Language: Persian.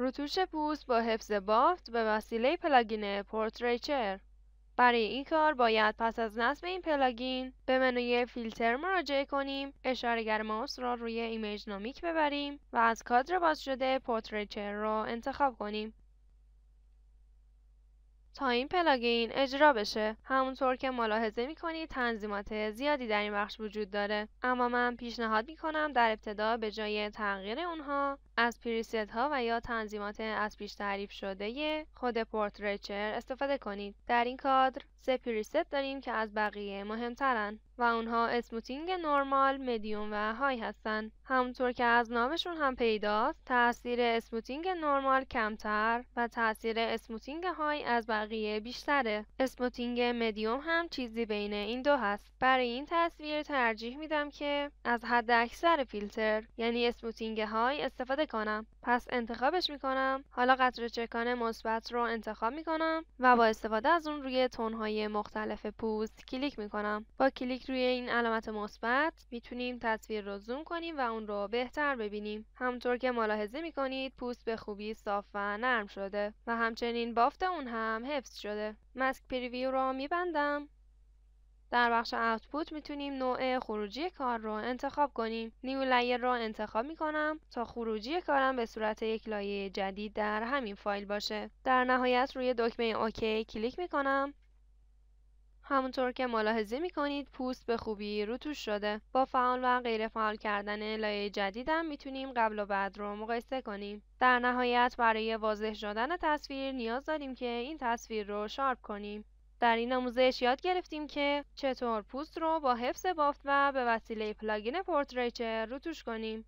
روتوش پوست با حفظ بافت به وسیله پلاگین پورتریچر برای این کار باید پس از نصب این پلاگین به منوی فیلتر مراجعه کنیم اشارهگر ماوس را روی ایمیج نامیک ببریم و از کادر باز شده پورتریچر را انتخاب کنیم تا این پلاگین اجرا بشه همونطور که ملاحظه میکنید تنظیمات زیادی در این بخش وجود داره اما من پیشنهاد میکنم در ابتدا به جای تغییر اونها از پریست ها و یا تنظیمات از پیش تعریف شده خود پورتریچر استفاده کنید. در این کادر سه پریست داریم که از بقیه مهمترن و اونها اسموتینگ نرمال، مدیوم و های هستن. همونطور که از نامشون هم پیداست، تاثیر اسموتینگ نرمال کمتر و تاثیر اسموتینگ های از بقیه بیشتره. اسموتینگ مدیوم هم چیزی بین این دو هست. برای این تصویر ترجیح میدم که از حد اکثر فیلتر یعنی اسموتینگ های استفاده پس انتخابش میکنم حالا قطر چکان مثبت رو انتخاب میکنم و با استفاده از اون روی تونهای مختلف پوست کلیک میکنم با کلیک روی این علامت مثبت میتونیم تصویر رو زوم کنیم و اون رو بهتر ببینیم همطور که ملاحظه میکنید پوست به خوبی صاف و نرم شده و همچنین بافت اون هم حفظ شده ماسک پریویو رو میبندم در بخش اوتپوت میتونیم نوع خروجی کار رو انتخاب کنیم. نیو لایر رو انتخاب میکنم تا خروجی کارم به صورت یک لایه جدید در همین فایل باشه. در نهایت روی دکمه اوکی کلیک میکنم. همونطور که ملاحظه میکنید پوست به خوبی روتوش شده. با فعال و غیر فعال کردن لایه جدیدم میتونیم قبل و بعد رو مقایسه کنیم. در نهایت برای واضح شدن تصویر نیاز داریم که این تصویر رو شارپ کنیم. در این آموزش یاد گرفتیم که چطور پوست رو با حفظ بافت و به وسیله پلاگین پورتریچر روتوش کنیم.